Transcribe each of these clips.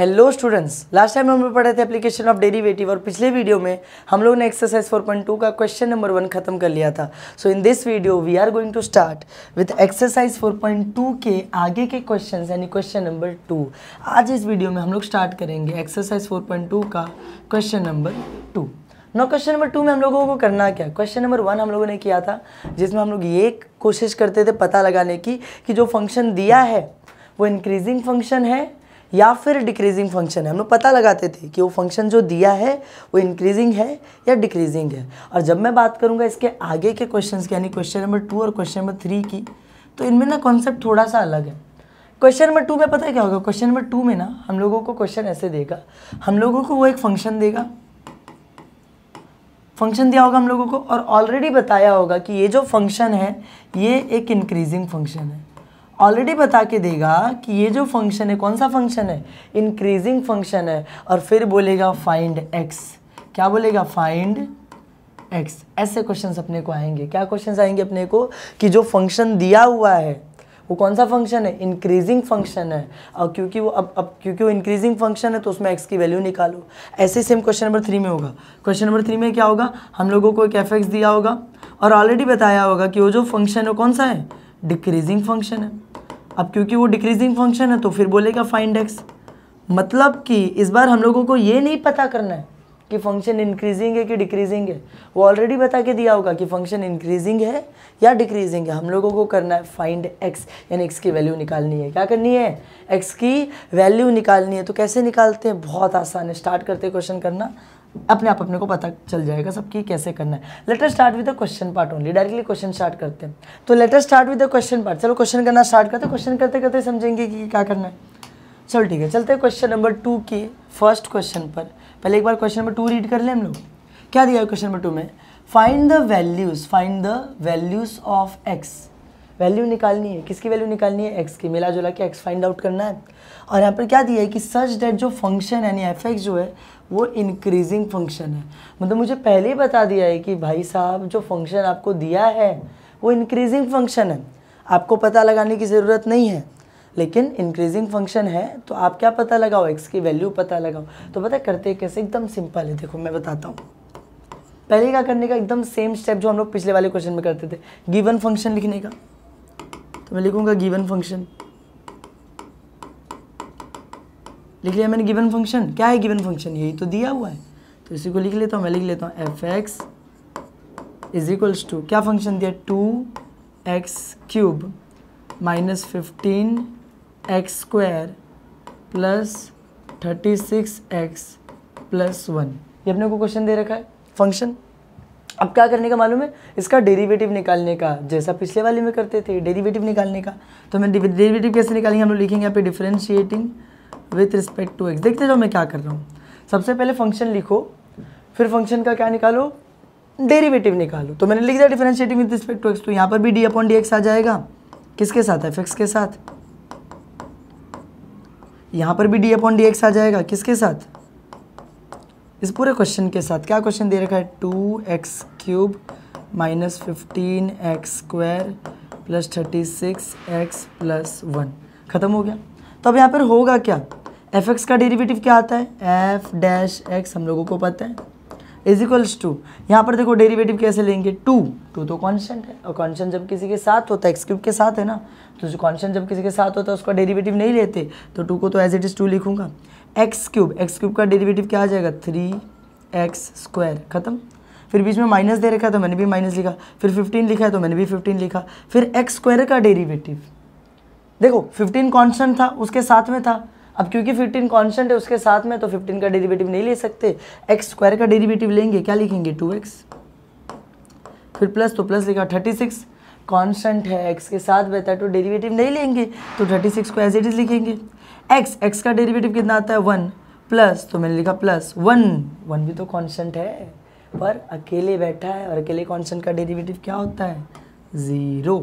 hello students last time हम लोग पढ़े थे एप्लीकेशन ऑफ डेरिवेटिव और पिछले वीडियो में हम लोगों ने एक्सरसाइज 4.2 का क्वेश्चन नंबर वन खत्म कर लिया था so in this video we are going to start with exercise 4.2 के आगे के क्वेश्चंस यानी क्वेश्चन नंबर टू आज इस वीडियो में हम लोग स्टार्ट करेंगे एक्सरसाइज फोर का क्वेश्चन नंबर टू नौ क्वेश्चन नंबर टू में हम लोगों को करना क्या क्वेश्चन नंबर वन हम लोगों ने किया था जिसमें हम लोग ये कोशिश करते थे पता लगाने की कि जो फंक्शन दिया है वो इंक्रीजिंग फंक्शन है या फिर डिक्रीजिंग फंक्शन है हम लोग पता लगाते थे कि वो फंक्शन जो दिया है वो इंक्रीजिंग है या डिक्रीजिंग है और जब मैं बात करूँगा इसके आगे के क्वेश्चन यानी क्वेश्चन नंबर टू और क्वेश्चन नंबर थ्री की तो इनमें ना कॉन्सेप्ट थोड़ा सा अलग है क्वेश्चन नंबर टू में पता है क्या होगा क्वेश्चन नंबर टू में ना हम लोगों को क्वेश्चन ऐसे देगा हम लोगों को वो एक फंक्शन देगा फंक्शन दिया होगा हम लोगों को और ऑलरेडी बताया होगा कि ये जो फंक्शन है ये एक इंक्रीजिंग फंक्शन है ऑलरेडी बता के देगा कि ये जो फंक्शन है कौन सा फंक्शन है इंक्रीजिंग फंक्शन है और फिर बोलेगा फाइंड एक्स क्या बोलेगा फाइंड एक्स ऐसे क्वेश्चंस अपने को आएंगे क्या क्वेश्चंस आएंगे अपने को कि जो फंक्शन दिया हुआ है वो कौन सा फंक्शन है इंक्रीजिंग फंक्शन है और क्योंकि वो अब अब क्योंकि वो इंक्रीजिंग फंक्शन है तो उसमें एक्स की वैल्यू निकालो ऐसे सेम क्वेश्चन नंबर थ्री में होगा क्वेश्चन नंबर थ्री में क्या होगा हम लोगों को एक एफ दिया होगा और ऑलरेडी बताया होगा कि वो जो फंक्शन है कौन सा है डिक्रीजिंग फंक्शन है अब क्योंकि वो डिक्रीजिंग फंक्शन है तो फिर बोलेगा फाइंड एक्स मतलब कि इस बार हम लोगों को ये नहीं पता करना है कि फंक्शन इंक्रीजिंग है कि डिक्रीजिंग है वो ऑलरेडी बता के दिया होगा कि फंक्शन इंक्रीजिंग है या डिक्रीजिंग है हम लोगों को करना है फाइंड एक्स यानी एक्स की वैल्यू निकालनी है क्या करनी है एक्स की वैल्यू निकालनी है तो कैसे निकालते हैं बहुत आसान है स्टार्ट करते क्वेश्चन करना अपने आप अपने को पता चल जाएगा सबकी कैसे करना है later start with the question part only directly question start करते हैं तो later start with the question part चलो क्वेश्चन करना स्टार्ट करते क्वेश्चन करते करते समझेंगे कि क्या करना है चलो ठीक है चलते हैं क्वेश्चन नंबर टू के फर्स्ट क्वेश्चन पर पहले एक बार क्वेश्चन नंबर टू रीड कर लें हम लोग क्या दिया है क्वेश्चन नंबर टू में find the values find the values of x value निकालनी है किसकी वैल्यू निकालनी है एक्स की मिला जुला के एक्स फाइंड आउट करना है और यहाँ पर क्या दिया है कि सच डेट जो फंक्शन यानी एफ जो है वो इंक्रीजिंग फंक्शन है मतलब मुझे पहले ही बता दिया है कि भाई साहब जो फंक्शन आपको दिया है वो इंक्रीजिंग फंक्शन है आपको पता लगाने की ज़रूरत नहीं है लेकिन इंक्रीजिंग फंक्शन है तो आप क्या पता लगाओ एक्स की वैल्यू पता लगाओ तो पता करते कैसे एकदम सिंपल है देखो मैं बताता हूँ पहले क्या करने का एकदम सेम स्टेप जो हम लोग पिछले वाले क्वेश्चन में करते थे गिवन फंक्शन लिखने का तो मैं लिखूंगा गिवन फंक्शन लिख लिया मैंने गिवन फंक्शन क्या है गिवन फंक्शन यही तो दिया हुआ है तो इसी को लिख लेता हूँ मैं लिख लेता हूँ f x is equals to क्या फंक्शन दिया two x cube minus fifteen x square plus thirty six x plus one ये अपने को क्वेश्चन दे रखा है फंक्शन अब क्या करने का मालूम है इसका डेरिवेटिव निकालने का जैसा पिछले वाले में करते थे डेरिवेटिव निकालने का तो हमें डेरिवेटिव कैसे निकालेंगे हम लोग लिखेंगे यहाँ पे differentiating with respect to x देखते जाओ मैं क्या कर रहा हूँ सबसे पहले फंक्शन लिखो फिर फंक्शन का क्या निकालो डेरिवेटिव निकालो तो मैंने लिख दिया differentiating with respect to x तो यहाँ पर भी डी अपॉन डी एक्स आ जाएगा किसके साथ एफ एक्स के साथ यहाँ पर भी डी अपॉन डी एक्स आ जाएगा किसके साथ इस पूरे क्वेश्चन के साथ क्या क्वेश्चन दे रखा है two x cube minus fifteen x square plus thirty six x plus one ख़त्म हो गया तो अब यहाँ पर होगा क्या एफ एक्स का डेरिवेटिव क्या आता है एफ डैश एक्स हम लोगों को पता है इज इक्वल्स टू यहाँ पर देखो डेरिवेटिव कैसे लेंगे टू टू तो कॉन्स्टेंट है और कॉन्स्टेंट जब किसी के साथ होता है एक्स क्यूब के साथ है ना तो जो कॉन्स्टेंट जब किसी के साथ होता है उसका डेरिवेटिव नहीं लेते तो टू को तो एज इट इज़ टू लिखूंगा एक्स क्यूब एक्स क्यूब का डेरिवेटिव क्या आ जाएगा थ्री एक्स स्क्वायर खत्म फिर बीच में माइनस दे रखा है तो मैंने भी माइनस लिखा फिर फिफ्टीन लिखा है तो मैंने भी फिफ्टीन लिखा फिर एक्स स्क्वायर का डेरिवेटिव देखो फिफ्टीन कॉन्स्टेंट था उसके साथ में था अब क्योंकि फिफ्टीन कॉन्स्टेंट है उसके साथ में तो फिफ्टीन का डेरिवेटिव नहीं ले सकते एक्स स्क्वायर का डेरिवेटिव लेंगे क्या लिखेंगे टू एक्स फिर प्लस तो प्लस लिखा थर्टी सिक्स कॉन्स्टेंट है एक्स के साथ बेहतर तो डेरीवेटिव नहीं लेंगे तो थर्टी सिक्स को एज इट इज लिखेंगे एक्स एक्स का डेरिवेटिव कितना आता है वन प्लस तो मैंने लिखा प्लस वन वन भी तो कांस्टेंट है पर अकेले बैठा है और अकेले कांस्टेंट का डेरिवेटिव क्या होता है ज़ीरो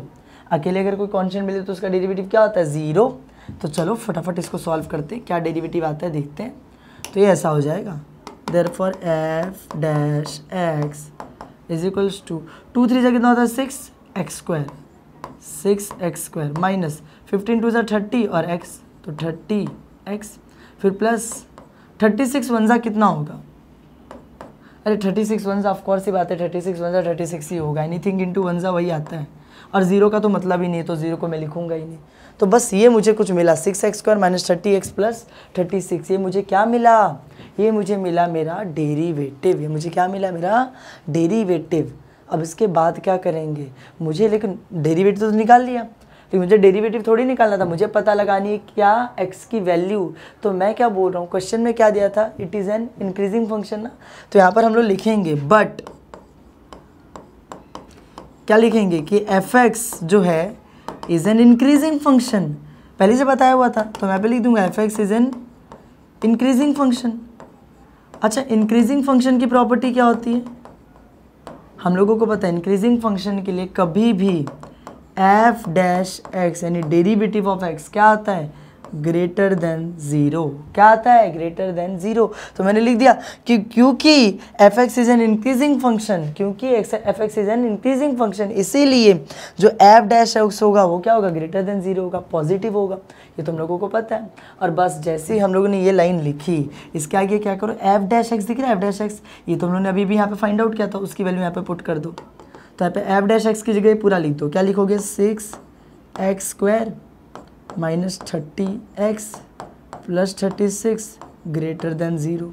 अकेले अगर कोई कांस्टेंट मिले तो उसका डेरिवेटिव क्या होता है ज़ीरो तो चलो फटाफट इसको सॉल्व करते हैं क्या डेरिवेटिव आता है देखते हैं तो ये ऐसा हो जाएगा therefore f dash x is equals to two three जगह कितना होता है six x square six x square minus fifteen two जो थर्टी और एक्स तो थर्टी एक्स फिर प्लस थर्टी सिक्स वन कितना होगा अरे थर्टी सिक्स वन ऑफकोर्स ही बात है thirty six one thirty six ही होगा एनी थिंग इन वन वनजा वही आता है और ज़ीरो का तो मतलब ही नहीं है तो ज़ीरो को मैं लिखूंगा ही नहीं तो बस ये मुझे कुछ मिला six x square minus thirty x plus thirty six ये मुझे क्या मिला ये मुझे मिला मेरा डेरीवेटिव ये मुझे क्या मिला मेरा डेरीवेटिव अब इसके बाद क्या करेंगे मुझे लेकिन डेरीवेटिव तो निकाल लिया तो मुझे डेरिवेटिव थोड़ी निकालना था मुझे पता लगानी है क्या एक्स की वैल्यू तो मैं क्या बोल रहा हूँ क्वेश्चन में क्या दिया था it is an increasing function ना तो यहाँ पर हम लोग लिखेंगे बट क्या लिखेंगे कि एफ एक्स जो है इज़ एन इंक्रीजिंग फंक्शन पहले से बताया हुआ था तो मैं पे लिख दूंगा f x is an increasing function अच्छा इंक्रीजिंग फंक्शन की प्रॉपर्टी क्या होती है हम लोगों को पता है इंक्रीजिंग फंक्शन के लिए कभी भी एफ डैश एक्स यानी डेरिवेटिव ऑफ एक्स क्या आता है ग्रेटर देन ज़ीरो क्या आता है ग्रेटर देन ज़ीरो तो मैंने लिख दिया कि क्योंकि f x is an increasing function क्योंकि f x is an increasing function इसीलिए जो एफ डैश एक्स होगा वो क्या होगा ग्रेटर देन ज़ीरो होगा पॉजिटिव होगा ये तुम लोगों को पता है और बस जैसे ही हम लोगों ने ये लाइन लिखी इसके आगे क्या करो एफ डैश एक्स दिख रहा है एफ डैश एक्स ये तुम लोगों ने अभी भी यहाँ पे फाइंड आउट किया था उसकी वैल्यू यहाँ पे पुट कर दो तो यहाँ पे एफ डैश एक्स की जगह पूरा लिख दो क्या लिखोगे six x square minus thirty x plus thirty six greater than zero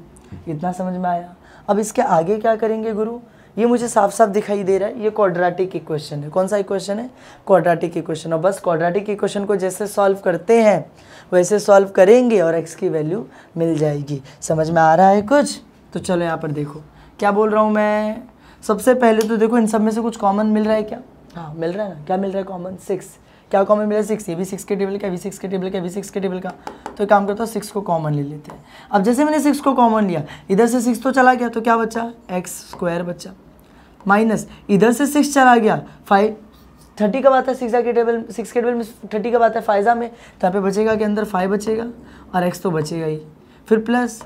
इतना समझ में आया अब इसके आगे क्या करेंगे गुरु ये मुझे साफ साफ दिखाई दे रहा है ये क्वाड्रेटिक इक्वेशन है कौन सा इक्वेशन है क्वाड्रेटिक इक्वेशन और बस क्वाड्रेटिक इक्वेशन को जैसे सॉल्व करते हैं वैसे सॉल्व करेंगे और एक्स की वैल्यू मिल जाएगी समझ में आ रहा है कुछ तो चलो यहाँ पर देखो क्या बोल रहा हूँ मैं सबसे पहले तो देखो इन सब में से कुछ कॉमन मिल रहा है क्या हाँ मिल रहा है ना क्या मिल रहा है कॉमन सिक्स क्या कॉमन मिला सिक्स ये भी सिक्स के टेबल का भी सिक्स के टेबल का भी सिक्स के टेबल का तो काम करता हूँ सिक्स को कॉमन ले लेते हैं अब जैसे मैंने सिक्स को कॉमन लिया इधर से सिक्स तो चला गया तो क्या बचा एक्स स्क्वायर बचा माइनस इधर से सिक्स चला गया फाइव थर्टी का बात है सिक्सा के टेबल सिक्स के टेबल में थर्टी का आता है फाइजा में तो यहाँ पे बचेगा के अंदर फाइव बचेगा और एक्स तो बचेगा ही फिर प्लस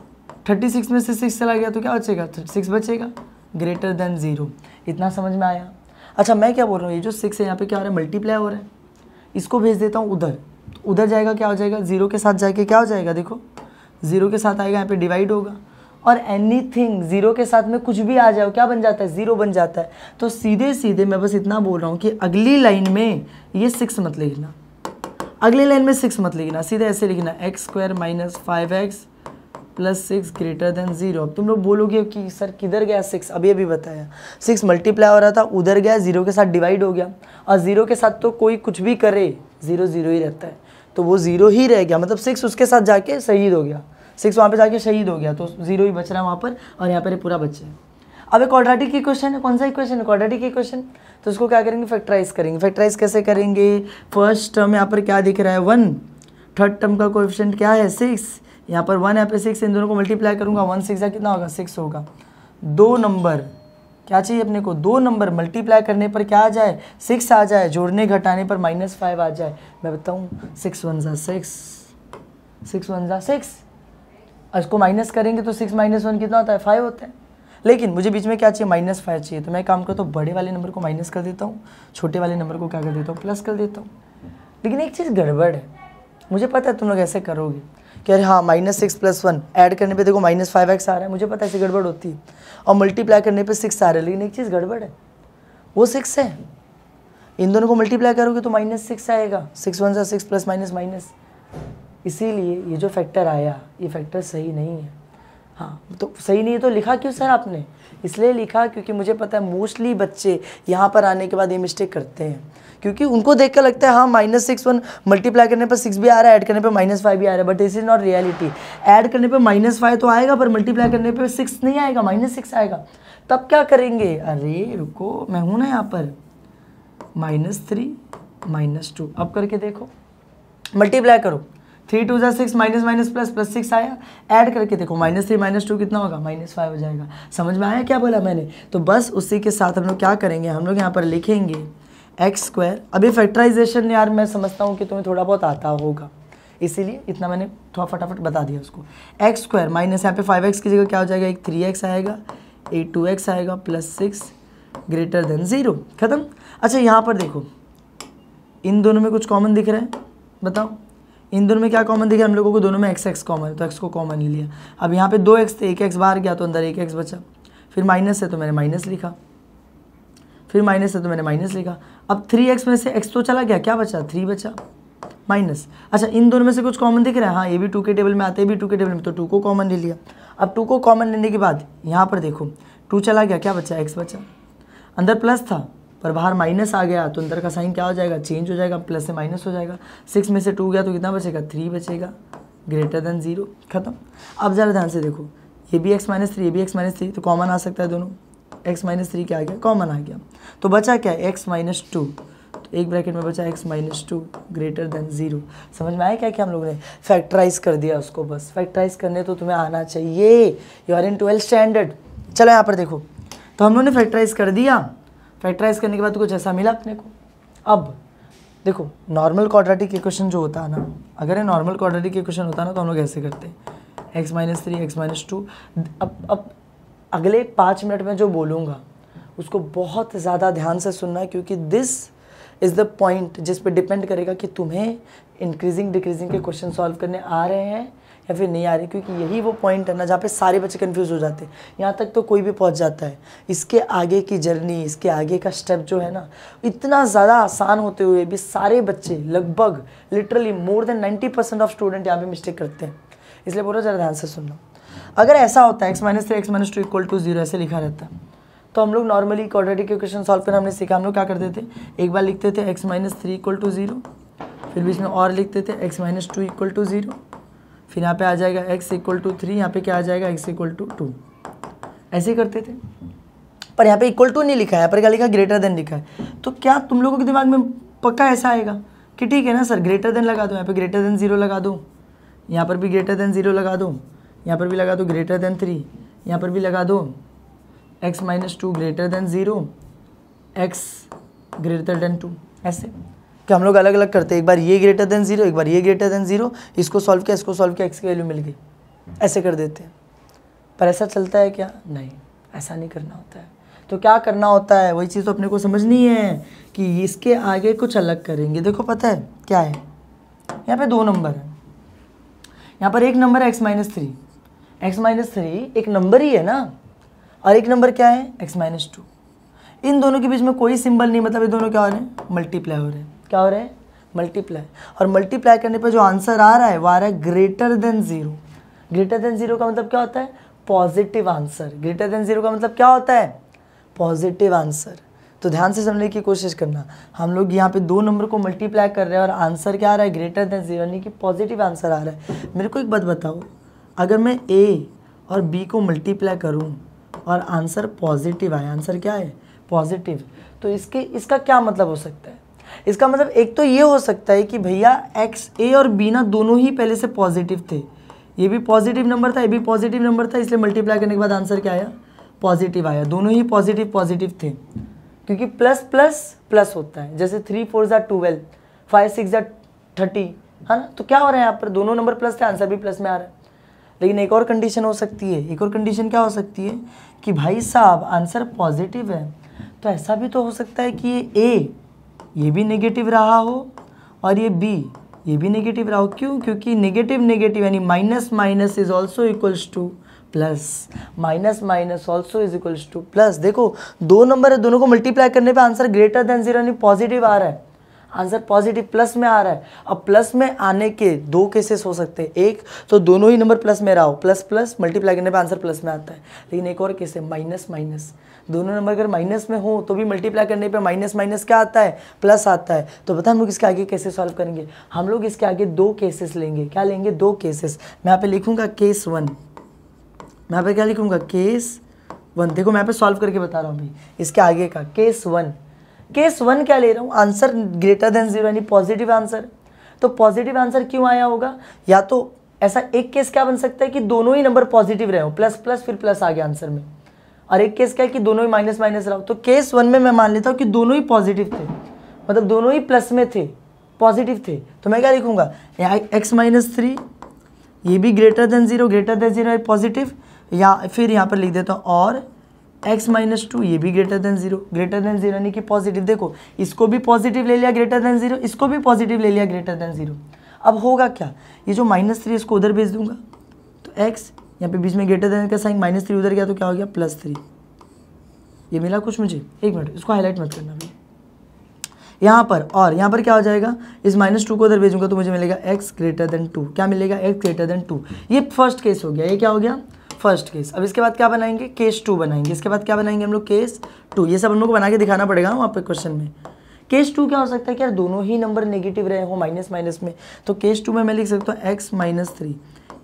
थर्टी सिक्स में से सिक्स चला गया तो क्या बचेगा सिक्स बचेगा ग्रेटर देन ज़ीरो इतना समझ में आया अच्छा मैं क्या बोल रहा हूँ ये जो सिक्स है यहाँ पे क्या हो रहा है मल्टीप्लाई हो रहा है इसको भेज देता हूँ उधर तो उधर जाएगा क्या हो जाएगा ज़ीरो के साथ जाके क्या हो जाएगा देखो ज़ीरो के साथ आएगा यहाँ पे डिवाइड होगा और एनी थिंग ज़ीरो के साथ में कुछ भी आ जाओ क्या बन जाता है ज़ीरो बन जाता है तो सीधे सीधे मैं बस इतना बोल रहा हूँ कि अगली लाइन में ये सिक्स मत लिखना अगली लाइन में सिक्स मत लिखना सीधे ऐसे लिखना x square minus five x plus six greater than zero अब तुम लोग बोलोगे कि सर किधर गया सिक्स अभी अभी बताया सिक्स मल्टीप्लाई हो रहा था उधर गया ज़ीरो के साथ डिवाइड हो गया और ज़ीरो के साथ तो कोई कुछ भी करे ज़ीरो ज़ीरो ही रहता है तो वो ज़ीरो ही रह गया मतलब सिक्स उसके साथ जाके शहीद हो गया सिक्स वहाँ पे जाके शहीद हो गया तो ज़ीरो ही बच रहा है वहाँ पर और यहाँ पर पूरा बच्चे अब एक क्वाड्रेटिक इक्वेशन है कौन सा इक्वेशन है क्वाड्रेटिक इक्वेशन तो उसको क्या करेंगे फैक्टराइज करेंगे फैक्टराइज कैसे करेंगे फर्स्ट टर्म यहाँ पर क्या दिख रहा है वन थर्ड टर्म का कोएफिशिएंट क्या है सिक्स यहाँ पर वन है पे सिक्स इन दोनों को मल्टीप्लाई करूँगा वन सिक्स कितना होगा सिक्स होगा दो नंबर क्या चाहिए अपने को दो नंबर मल्टीप्लाई करने पर क्या आ जाए सिक्स आ जाए जोड़ने घटाने पर माइनस फाइव आ जाए मैं बताऊँ सिक्स वन ज़ा सिक्स सिक्स वन ज़ा सिक्स इसको माइनस करेंगे तो सिक्स माइनस वन कितना होता है फाइव होता है लेकिन मुझे बीच में क्या चाहिए माइनस फाइव चाहिए तो मैं काम करता तो हूँ बड़े वाले नंबर को माइनस कर देता हूँ छोटे वाले नंबर को क्या कर देता हूँ प्लस कर देता हूँ लेकिन एक चीज़ गड़बड़ है मुझे पता है तुम लोग ऐसे करोगे कि अरे हाँ minus six plus one add करने पे देखो माइनस फाइव एक्स आ रहा है मुझे पता है ऐसी गड़बड़ होती है और मल्टीप्लाई करने पे सिक्स आ रहा है लेकिन एक चीज़ गड़बड़ है वो सिक्स है इन दोनों को मल्टीप्लाई करोगे तो माइनस सिक्स आएगा सिक्स वन सा सिक्स प्लस माइनस माइनस इसीलिए ये जो फैक्टर आया ये फैक्टर सही नहीं है हाँ तो सही नहीं है तो लिखा क्यों सर आपने इसलिए लिखा क्योंकि मुझे पता है मोस्टली बच्चे यहाँ पर आने के बाद ये मिस्टेक करते हैं क्योंकि उनको देख कर लगता है हाँ माइनस सिक्स वन मल्टीप्लाई करने पर सिक्स भी आ रहा है ऐड करने पर माइनस फाइव भी आ रहा है but this is not reality add करने पर माइनस फाइव तो आएगा पर मल्टीप्लाई करने पर सिक्स नहीं आएगा माइनस सिक्स आएगा तब क्या करेंगे अरे रुको मैं हूँ ना यहाँ पर माइनस थ्री माइनस टू अब करके देखो मल्टीप्लाई करो थ्री टू जै six minus minus plus plus six आया ऐड करके देखो माइनस थ्री माइनस टू कितना होगा माइनस फाइव हो जाएगा समझ में आया क्या बोला मैंने तो बस उसी के साथ हम लोग क्या करेंगे हम लोग यहाँ पर लिखेंगे एक्स स्क्वायर अभी फैक्टराइजेशन यार मैं समझता हूँ कि तुम्हें थोड़ा बहुत आता होगा इसीलिए इतना मैंने थोड़ा फटाफट बता दिया उसको एक्स स्क्वायर माइनस यहाँ पे फाइव एक्स की जगह क्या हो जाएगा एक थ्री एक्स आएगा एक टू एक्स आएगा plus six greater than zero ख़त्म अच्छा यहाँ पर देखो इन दोनों में कुछ कॉमन दिख रहा है बताओ इन दोनों में क्या कॉमन दिखे हम लोगों को दोनों में एक्स एक्स कॉमन है तो एक्स को कॉमन ही लिया अब यहाँ पे दो एक्स थे एक एक्स बाहर गया तो अंदर एक एक्स बचा फिर माइनस है तो मैंने माइनस लिखा फिर माइनस है तो मैंने माइनस लिखा अब थ्री एक्स में से एक्स तो चला गया क्या बचा थ्री बचा माइनस अच्छा इन दोनों में से कुछ कॉमन दिख रहा है हाँ ये भी टू के टेबल में आते हैं भी टू के टेबल में तो टू को कॉमन ले लिया अब टू को कॉमन लेने के बाद यहाँ पर देखो टू चला गया क्या बचा एक्स बचा अंदर प्लस था पर बाहर माइनस आ गया तो अंदर का साइन क्या हो जाएगा चेंज हो जाएगा प्लस से माइनस हो जाएगा सिक्स में से टू गया तो कितना बचेगा थ्री बचेगा ग्रेटर देन जीरो खत्म अब ज़रा ध्यान से देखो ये भी एक्स माइनस थ्री ये भी एक्स माइनस थ्री तो कॉमन आ सकता है दोनों एक्स माइनस थ्री क्या आ गया कॉमन आ गया तो बचा क्या एक्स माइनस टू तो एक ब्रैकेट में बचा x minus two greater than zero समझ में आया क्या क्या हम लोगों ने फैक्टराइज कर दिया उसको बस फैक्टराइज करने तो तुम्हें आना चाहिए you are in twelfth standard चलो यहाँ पर देखो तो हम लोगों ने फैक्टराइज कर दिया फैक्टराइज करने के बाद तो कुछ ऐसा मिला अपने को अब देखो नॉर्मल क्वाड्रेटिक इक्वेशन जो होता है ना अगर ये नॉर्मल क्वाड्रेटिक इक्वेशन होता ना तो हम लोग ऐसे करते हैं x minus three x minus two अब अब अगले पाँच मिनट में जो बोलूँगा उसको बहुत ज़्यादा ध्यान से सुनना है क्योंकि दिस इज़ द पॉइंट जिस पर डिपेंड करेगा कि तुम्हें इंक्रीजिंग डिक्रीजिंग के क्वेश्चन सॉल्व करने आ रहे हैं या फिर नहीं आ रही क्योंकि यही वो पॉइंट है ना जहाँ पे सारे बच्चे कंफ्यूज हो जाते हैं यहाँ तक तो कोई भी पहुँच जाता है इसके आगे की जर्नी इसके आगे का स्टेप जो है ना इतना ज़्यादा आसान होते हुए भी सारे बच्चे लगभग literally more than ninety percent of student यहाँ पर मिस्टेक करते हैं इसलिए बोलो ज़रा ध्यान से सुनना अगर ऐसा होता है x minus three x minus two equal to zero ऐसे लिखा रहता है तो हम लोग नॉर्मली क्वाड्रेटिक इक्वेशन सॉल्व करना हमने सीखा हम लोग क्या करते थे एक बार लिखते थे x minus three equal to zero फिर बीच में और लिखते थे x minus two equal to zero फिर यहाँ पे आ जाएगा x इक्वल टू थ्री यहाँ पे क्या आ जाएगा x इक्वल टू टू ऐसे करते थे पर यहाँ पे इक्वल टू नहीं लिखा है यहाँ पर क्या लिखा ग्रेटर देन लिखा है तो क्या तुम लोगों के दिमाग में पक्का ऐसा आएगा कि ठीक है ना सर ग्रेटर देन लगा दो यहाँ पे ग्रेटर देन ज़ीरो लगा दो यहाँ पर भी ग्रेटर देन ज़ीरो लगा दो यहाँ पर भी लगा दो ग्रेटर देन थ्री यहाँ पर भी लगा दो x minus two greater than zero x greater than two ऐसे कि हम लोग अलग अलग करते हैं एक बार ये ग्रेटर देन जीरो एक बार ये ग्रेटर देन जीरो इसको सॉल्व किया इसको सॉल्व किया एक्स की वैल्यू मिल गई ऐसे कर देते हैं पर ऐसा चलता है क्या नहीं ऐसा नहीं करना होता है तो क्या करना होता है वही चीज़ तो अपने को समझनी है कि इसके आगे कुछ अलग करेंगे देखो पता है क्या है यहाँ पे दो नंबर है यहाँ पर एक नंबर है x minus three x minus three एक नंबर ही है ना और एक नंबर क्या है एक्स माइनस टू इन दोनों के बीच में कोई सिंबल नहीं मतलब ये दोनों क्या हो रहे हैं मल्टीप्लाई हो रहे हैं क्या हो रहा है मल्टीप्लाई और मल्टीप्लाई करने पर जो आंसर आ रहा है वो आ रहा है greater than zero greater than zero का मतलब क्या होता है positive answer greater than zero का मतलब क्या होता है पॉजिटिव आंसर तो ध्यान से समझने की कोशिश करना हम लोग यहाँ पे दो नंबर को मल्टीप्लाई कर रहे हैं और आंसर क्या आ रहा है ग्रेटर देन जीरो यानी कि पॉजिटिव आंसर आ रहा है मेरे को एक बात बताओ अगर मैं ए और बी को मल्टीप्लाई करूँ और आंसर पॉजिटिव आए आंसर क्या है पॉजिटिव तो इसके इसका क्या मतलब हो सकता है इसका मतलब एक तो ये हो सकता है कि भैया एक्स ए और बी ना दोनों ही पहले से पॉजिटिव थे ये भी पॉजिटिव नंबर था ये भी पॉजिटिव नंबर था इसलिए मल्टीप्लाई करने के बाद आंसर क्या आया पॉजिटिव आया दोनों ही पॉजिटिव पॉजिटिव थे क्योंकि प्लस प्लस प्लस होता है जैसे थ्री फोर ज़ा ट्वेल्व फाइव सिक्स ज़ा थर्टी है ना तो क्या हो रहा है यहाँ पर दोनों नंबर प्लस थे आंसर भी प्लस में आ रहा है लेकिन एक और कंडीशन हो सकती है एक और कंडीशन क्या हो सकती है कि भाई साहब आंसर पॉजिटिव है तो ऐसा भी तो हो सकता है कि ये ए ये भी नेगेटिव रहा हो और ये बी ये भी नेगेटिव रहा हो क्यों क्योंकि नेगेटिव नेगेटिव यानी minus minus is also equals to plus minus minus also is equals to plus देखो दो नंबर है दोनों को मल्टीप्लाई करने पे आंसर ग्रेटर देन जीरो यानी पॉजिटिव आ रहा है आंसर पॉजिटिव प्लस में आ रहा है अब प्लस में आने के दो केसेस हो सकते हैं एक तो दोनों ही नंबर प्लस में रहा हो प्लस प्लस मल्टीप्लाई करने पे आंसर प्लस में आता है लेकिन एक और केस है माइनस माइनस दोनों नंबर अगर माइनस में हो तो भी मल्टीप्लाई करने पे माइनस माइनस क्या आता है प्लस आता है तो बता हम लोग इसके आगे कैसे सॉल्व करेंगे हम लोग इसके आगे दो केसेस लेंगे क्या लेंगे दो केसेस मैं यहाँ पे लिखूंगा केस वन मैं यहाँ पे क्या लिखूंगा केस वन देखो मैं यहाँ पे सॉल्व करके बता रहा हूँ अभी इसके आगे का केस वन केस वन क्या ले रहा हूँ आंसर ग्रेटर देन जीरो यानी पॉजिटिव आंसर तो पॉजिटिव आंसर क्यों आया होगा या तो ऐसा एक केस क्या बन सकता है कि दोनों ही नंबर पॉजिटिव रहे हो प्लस प्लस फिर प्लस आ गया आंसर में और एक केस क्या है कि दोनों ही माइनस माइनस रहा तो केस वन में मैं मान लेता हूँ कि दोनों ही पॉजिटिव थे मतलब दोनों ही प्लस में थे पॉजिटिव थे तो मैं क्या लिखूंगा यहाँ एक्स माइनस थ्री ये भी greater than zero greater than zero positive या फिर यहाँ पर लिख देता हूँ और एक्स माइनस टू ये भी greater than zero greater than zero यानी कि पॉजिटिव देखो इसको भी पॉजिटिव ले लिया ग्रेटर देन जीरो इसको भी पॉजिटिव ले लिया ग्रेटर देन जीरो अब होगा क्या ये जो माइनस थ्री इसको उधर भेज दूंगा तो एक्स यहाँ पे बीच में ग्रेटर देन का साइन माइनस थ्री उधर गया तो क्या हो गया प्लस थ्री ये मिला कुछ मुझे एक मिनट इसको हाईलाइट मत करना भैया यहाँ पर और यहाँ पर क्या हो जाएगा इस माइनस टू को उधर भेजूंगा तो मुझे मिलेगा एक्स ग्रेटर देन टू क्या मिलेगा एक्स ग्रेटर देन टू ये फर्स्ट केस हो गया ये क्या हो गया फर्स्ट केस अब इसके बाद क्या बनाएंगे केस टू बनाएंगे इसके बाद क्या बनाएंगे हम लोग केस टू ये सब हम लोग को बना के दिखाना पड़ेगा वहाँ पे क्वेश्चन में केस टू क्या हो सकता है कि यार दोनों ही नंबर नेगेटिव रहे हो माइनस माइनस में तो केस टू में मैं लिख सकता हूँ एक्स माइनस थ्री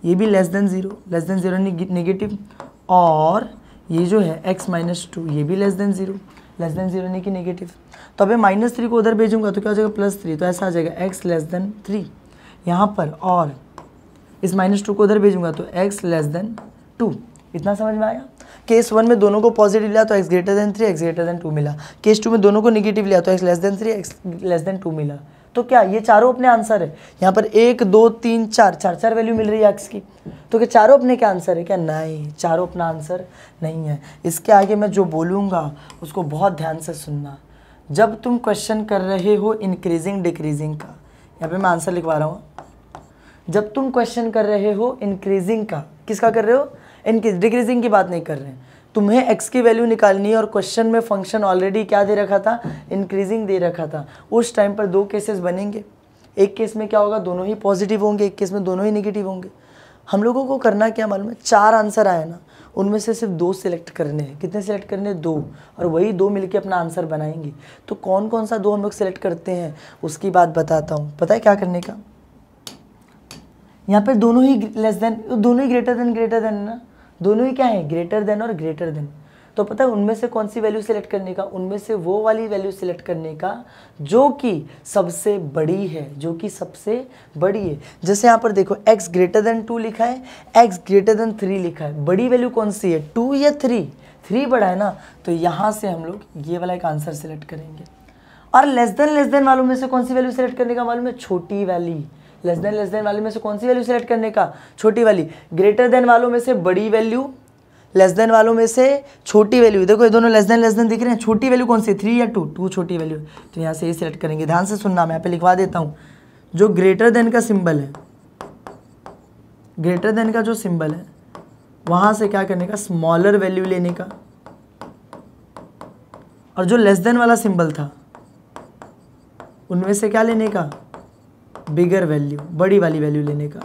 ये भी less than zero less than zero negative और ये जो है x माइनस टू ये भी less than zero less than zero नहीं कि नेगेटिव तो अब माइनस थ्री को उधर भेजूंगा तो क्या हो जाएगा प्लस थ्री तो ऐसा आ जाएगा x लेस देन थ्री यहाँ पर और इस माइनस टू को उधर भेजूंगा तो x लेस देन टू इतना समझ में आया केस वन में दोनों को पॉजिटिव लिया तो x greater than three x greater than two मिला केस टू में दोनों को निगेटिव लिया तो x less than three x less than two मिला तो क्या ये चारों अपने आंसर है यहाँ पर एक दो तीन चार चार चार वैल्यू मिल रही है एक्स की तो क्या चारों अपने क्या आंसर है क्या नहीं चारों अपना आंसर नहीं है इसके आगे मैं जो बोलूँगा उसको बहुत ध्यान से सुनना जब तुम क्वेश्चन कर रहे हो इंक्रीजिंग डिक्रीजिंग का यहाँ पे मैं आंसर लिखवा रहा हूँ जब तुम क्वेश्चन कर रहे हो इंक्रीजिंग का किसका कर रहे हो इनक्रीज डिक्रीजिंग की बात नहीं कर रहे हैं तुम्हें एक्स की वैल्यू निकालनी है और क्वेश्चन में फंक्शन ऑलरेडी क्या दे रखा था इंक्रीजिंग दे रखा था उस टाइम पर दो केसेस बनेंगे एक केस में क्या होगा दोनों ही पॉजिटिव होंगे एक केस में दोनों ही निगेटिव होंगे हम लोगों को करना क्या मालूम है चार आंसर आए ना उनमें से सिर्फ दो सिलेक्ट करने हैं कितने सिलेक्ट करने हैं दो और वही दो मिलके अपना आंसर बनाएंगे तो कौन कौन सा दो हम लोग सिलेक्ट करते हैं उसकी बात बताता हूँ पता है क्या करने का यहाँ पर दोनों ही लेस देन दोनों ही ग्रेटर देन ग्रेटर देन ना दोनों ही क्या है ग्रेटर देन और ग्रेटर देन तो पता है उनमें से कौन सी वैल्यू सेलेक्ट करने का उनमें से वो वाली वैल्यू सेलेक्ट करने का जो कि सबसे बड़ी है जो कि सबसे बड़ी है जैसे यहाँ पर देखो x ग्रेटर देन टू लिखा है x ग्रेटर देन थ्री लिखा है बड़ी वैल्यू कौन सी है टू या थ्री थ्री बड़ा है ना तो यहाँ से हम लोग ये वाला एक आंसर सेलेक्ट करेंगे और लेस देन लेस देन वालों में से कौन सी वैल्यू सेलेक्ट करने का मालूम है छोटी value less than less than वाले में से कौन सी वैल्यू सेलेक्ट करने का छोटी वाली ग्रेटर देन वालों में से बड़ी वैल्यू लेस देन वालों में से छोटी वैल्यू देखो ये दोनों लेस देन लेस देन दिख रहे हैं छोटी वैल्यू कौन सी थ्री या टू टू छोटी वैल्यू तो यहाँ से ये सिलेक्ट करेंगे ध्यान से सुनना मैं यहाँ पे लिखवा देता हूँ जो ग्रेटर देन का सिंबल है ग्रेटर देन का जो सिंबल है वहाँ से क्या करने का स्मॉलर वैल्यू लेने का और जो लेस देन वाला सिंबल था उनमें से क्या लेने का बिगर वैल्यू बड़ी वाली वैल्यू लेने का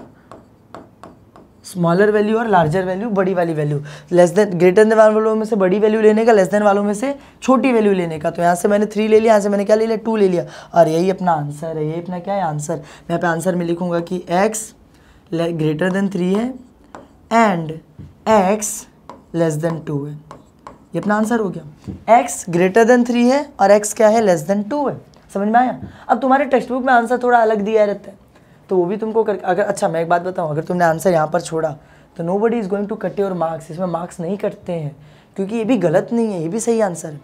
स्मॉलर वैल्यू और लार्जर वैल्यू बड़ी वाली value less than greater than वालों में से बड़ी वैल्यू लेने का लेस देन वालों में से छोटी वैल्यू लेने का तो यहाँ से मैंने थ्री ले लिया यहाँ से मैंने क्या ले लिया टू ले लिया और यही अपना आंसर है यही अपना क्या है आंसर मैं यहाँ पे आंसर में लिखूंगा कि एक्स ग्रेटर देन थ्री है and x less than two है ये अपना आंसर हो गया एक्स ग्रेटर देन थ्री है और एक्स क्या है लेस देन टू है समझ में आया अब तुम्हारे टेक्स्ट बुक में आंसर थोड़ा अलग दिया रहता है तो वो भी तुमको कर अगर अच्छा मैं एक बात बताऊँ अगर तुमने आंसर यहाँ पर छोड़ा तो nobody is going to cut your marks इसमें मार्क्स नहीं कटते हैं क्योंकि ये भी गलत नहीं है ये भी सही आंसर है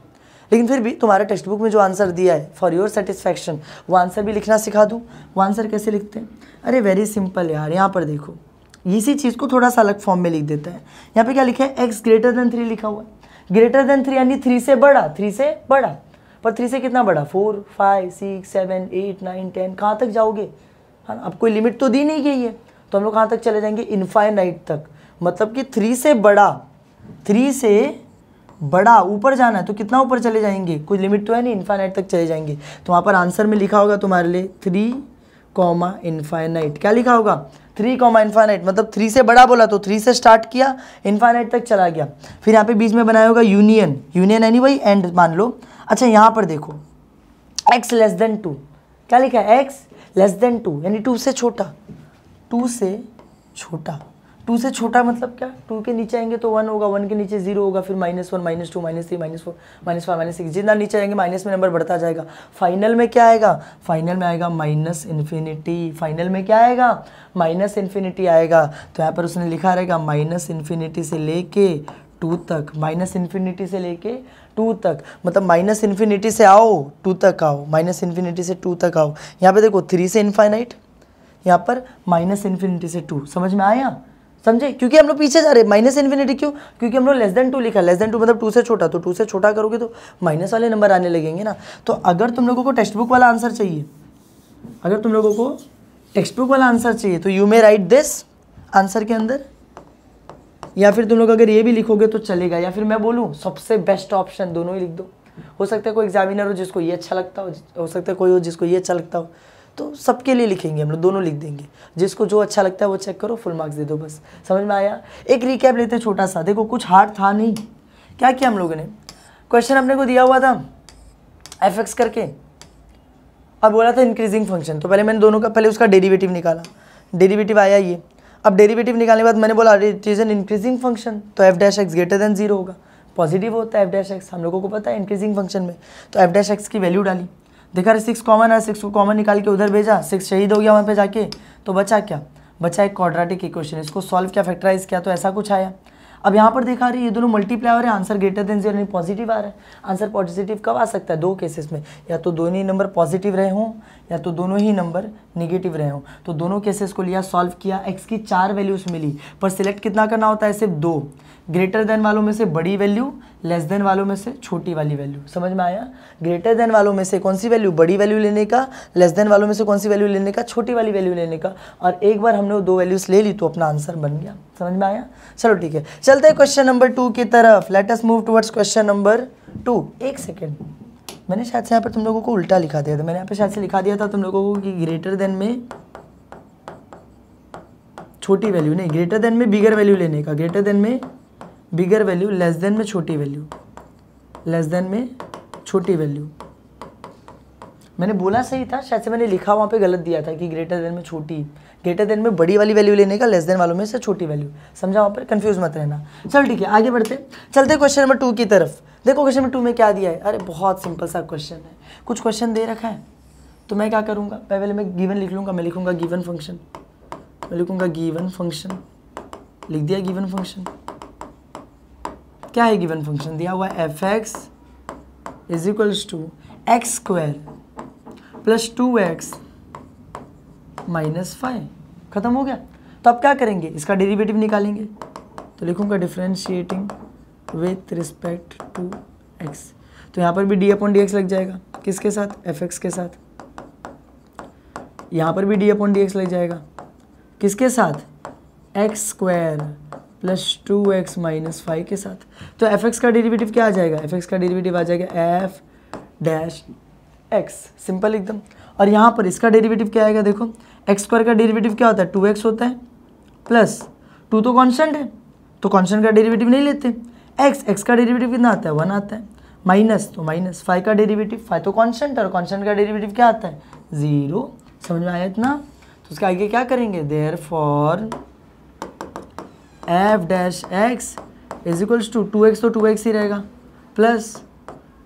लेकिन फिर भी तुम्हारे टेक्स्ट बुक में जो आंसर दिया है फॉर योर सेटिस्फैक्शन वो आंसर भी लिखना सिखा दूँ वो आंसर कैसे लिखते हैं अरे वेरी सिंपल यार यहाँ पर देखो इसी चीज़ को थोड़ा सा अलग फॉर्म में लिख देता है यहाँ पे क्या लिखा है एक्स ग्रेटर देन थ्री लिखा हुआ है ग्रेटर देन थ्री यानी थ्री से बड़ा थ्री से बड़ा पर थ्री से कितना बड़ा four five six seven eight nine ten कहाँ तक जाओगे है हाँ, ना अब कोई लिमिट तो दी नहीं गई है तो हम लोग कहाँ तक चले जाएंगे इन्फाइनाइट तक मतलब कि थ्री से बड़ा थ्री से बड़ा ऊपर जाना है तो कितना ऊपर चले जाएंगे कोई लिमिट तो है नहीं इन्फाइनाइट तक चले जाएंगे तो वहाँ पर आंसर में लिखा होगा तुम्हारे लिए थ्री कॉमा इन्फाइनाइट क्या लिखा होगा थ्री कॉमा इन्फाइनाइट मतलब थ्री से बड़ा बोला तो थ्री से स्टार्ट किया इन्फाइनाइट तक चला गया फिर यहाँ पे बीच में बनाया होगा यूनियन यूनियन है नहीं वही एंड मान लो अच्छा यहाँ पर देखो एक्स लेस देन टू क्या लिखा है एक्स लेस देन टू यानी टू से छोटा टू से छोटा टू से छोटा मतलब क्या टू के नीचे आएंगे तो वन होगा वन के नीचे जीरो होगा फिर minus one minus two minus three minus four minus five minus six जितना नीचे आएंगे माइनस में नंबर बढ़ता जाएगा फाइनल में क्या आएगा फाइनल में आएगा माइनस इन्फिनिटी फाइनल में क्या आएगा माइनस इन्फिनिटी आएगा तो यहाँ पर उसने लिखा रहेगा माइनस इन्फिनिटी से लेके टू तक माइनस इन्फिनिटी से लेके टू तक मतलब माइनस इन्फिनिटी से आओ टू तक आओ माइनस इन्फिनिटी से टू तक आओ यहाँ पे देखो थ्री से इन्फाइनाइट यहाँ पर माइनस इन्फिनिटी से टू समझ में आया समझे क्योंकि हम लोग पीछे जा रहे हैं माइनस इन्फिनिटी क्यों क्योंकि हम लोग लेस देन टू लिखा लेस देन टू मतलब टू से छोटा तो टू से छोटा करोगे तो माइनस वाले नंबर आने लगेंगे ना तो अगर तुम लोगों को टेक्स्ट बुक वाला आंसर चाहिए अगर तुम लोगों को टेक्स्ट बुक वाला आंसर चाहिए तो you may write this answer के अंदर या फिर तुम लोग अगर ये भी लिखोगे तो चलेगा या फिर मैं बोलूँ सबसे बेस्ट ऑप्शन दोनों ही लिख दो हो सकता है कोई एग्जामिनर हो जिसको ये अच्छा लगता हो हो सकता है कोई हो जिसको ये अच्छा लगता हो तो सबके लिए लिखेंगे हम लोग दोनों लिख देंगे जिसको जो अच्छा लगता है वो चेक करो फुल मार्क्स दे दो बस समझ में आया एक रिकैप लेते हैं छोटा सा देखो कुछ हार्ड था नहीं क्या किया हम लोगों ने क्वेश्चन अपने को दिया हुआ था एफ एक्स करके और बोला था इंक्रीजिंग फंक्शन तो पहले मैंने दोनों का पहले उसका डेरिवेटिव निकाला डेरिवेटिव आया ये अब डेरिवेटिव निकालने के बाद मैंने बोला it is an increasing function तो f dash x greater than zero होगा पॉजिटिव होता है एफ डैश एक्स हम लोगों को पता है इंक्रीजिंग फंक्शन में तो एफ डैश एक्स की वैल्यू डाली देखा रहे सिक्स कॉमन है सिक्स को कॉमन निकाल के उधर भेजा सिक्स शहीद हो गया वहाँ पे जाके तो बचा क्या बचा एक क्वाड्रेटिक इक्वेशन इसको सॉल्व किया फैक्टराइज किया तो ऐसा कुछ आया अब यहाँ पर देखा रही ये दोनों मल्टीप्लाई हो रहे हैं आंसर ग्रेटर देन जीरो यानी पॉजिटिव आ रहा है आंसर पॉजिटिव कब आ सकता है दो केसेस में या तो दोनों ही नंबर पॉजिटिव रहे हों या तो दोनों ही नंबर नेगेटिव रहे हों तो दोनों केसेस को लिया सॉल्व किया एक्स की चार वैल्यूज मिली पर सिलेक्ट कितना करना होता है सिर्फ दो ग्रेटर देन वालों में से बड़ी वैल्यू लेस देन वालों में से छोटी वाली वैल्यू समझ में आया ग्रेटर देन वालों में से कौन सी वैल्यू बड़ी वैल्यू लेने का लेस देन वालों में से कौन सी वैल्यू लेने का छोटी वाली वैल्यू लेने का और एक बार हमने वो दो वैल्यूज ले ली तो अपना आंसर बन गया समझ में आया चलो ठीक है चलते हैं क्वेश्चन नंबर टू की तरफ let's move towards question number two एक सेकेंड मैंने शायद से यहाँ पर तुम लोगों को उल्टा लिखा दिया था मैंने यहाँ पर शायद से लिखा दिया था तुम लोगों को कि ग्रेटर देन में छोटी वैल्यू नहीं ग्रेटर देन में बिगर वैल्यू लेने का ग्रेटर देन में बिगर वैल्यू लेस देन में छोटी वैल्यू लेस देन में छोटी वैल्यू मैंने बोला सही था शायद से मैंने लिखा वहाँ पे गलत दिया था कि ग्रेटर देन में छोटी ग्रेटर देन में बड़ी वाली वैल्यू लेने का लेस देन वालों में से छोटी वैल्यू समझा वहाँ पर कन्फ्यूज मत रहना चल ठीक है आगे बढ़ते चलते क्वेश्चन नंबर टू की तरफ देखो क्वेश्चन नंबर टू में क्या दिया है अरे बहुत सिंपल सा क्वेश्चन है कुछ क्वेश्चन दे रखा है तो मैं क्या करूँगा पहले मैं गिवन लिख लूँगा मैं लिखूँगा गिवन फंक्शन मैं लिखूँगा गिवन फंक्शन लिख दिया गिवन फंक्शन क्या है गिवन फंक्शन दिया हुआ है f x is equals to x square plus two x minus five खत्म हो गया तो अब क्या करेंगे इसका डेरिवेटिव निकालेंगे तो लिखूंगा differentiating with respect to x तो यहाँ पर भी डी अपॉन डी एक्स लग जाएगा किसके साथ एफ एक्स के साथ यहाँ पर भी डी अपॉन डी एक्स लग जाएगा किसके साथ x square plus two x minus five के साथ तो एफ एक्स का डेरिवेटिव क्या आ जाएगा एफ एक्स का डेरिवेटिव आ जाएगा एफ डैश एक्स सिंपल एकदम और यहाँ पर इसका डेरिवेटिव क्या आएगा देखो एक्स स्क्वायर का डेरिवेटिव क्या होता है टू एक्स होता है प्लस टू तो कांस्टेंट है तो कांस्टेंट का डेरिवेटिव नहीं लेते एक्स एक्स का डेरिवेटिव कितना आता है वन आता है माइनस तो माइनस फाइव का डेरिवेटिव फाइव तो कांस्टेंट है और कांस्टेंट का डेरिवेटिव क्या आता है ज़ीरो समझ में आया इतना तो उसके आगे क्या करेंगे therefore f dash x is equals to two x तो टू एक्स ही रहेगा प्लस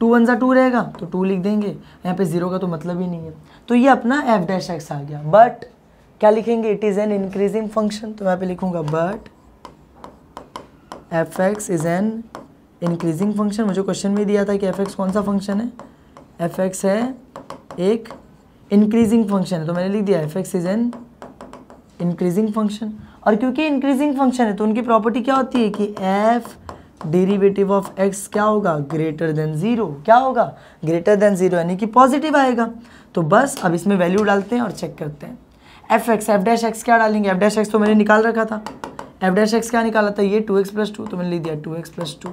टू वन सा टू रहेगा तो टू लिख देंगे यहाँ पे ज़ीरो का तो मतलब ही नहीं है तो ये अपना एफ डैश एक्स आ गया बट क्या लिखेंगे it is an increasing function तो मैं पे लिखूंगा but f x is an increasing function मुझे क्वेश्चन में दिया था कि एफ एक्स कौन सा फंक्शन है एफ एक्स है एक इंक्रीजिंग फंक्शन है तो मैंने लिख दिया f x is an increasing function और क्योंकि इंक्रीजिंग फंक्शन है तो उनकी प्रॉपर्टी क्या होती है कि एफ़ डेरिवेटिव ऑफ एक्स क्या होगा ग्रेटर देन ज़ीरो क्या होगा ग्रेटर देन ज़ीरो यानी कि पॉजिटिव आएगा तो बस अब इसमें वैल्यू डालते हैं और चेक करते हैं f x f dash x क्या डालेंगे एफ डैश एक्स तो मैंने निकाल रखा था एफ डैश एक्स क्या निकाला था ये टू एक्स प्लस टू तो मैंने लिख दिया टू एक्स प्लस टू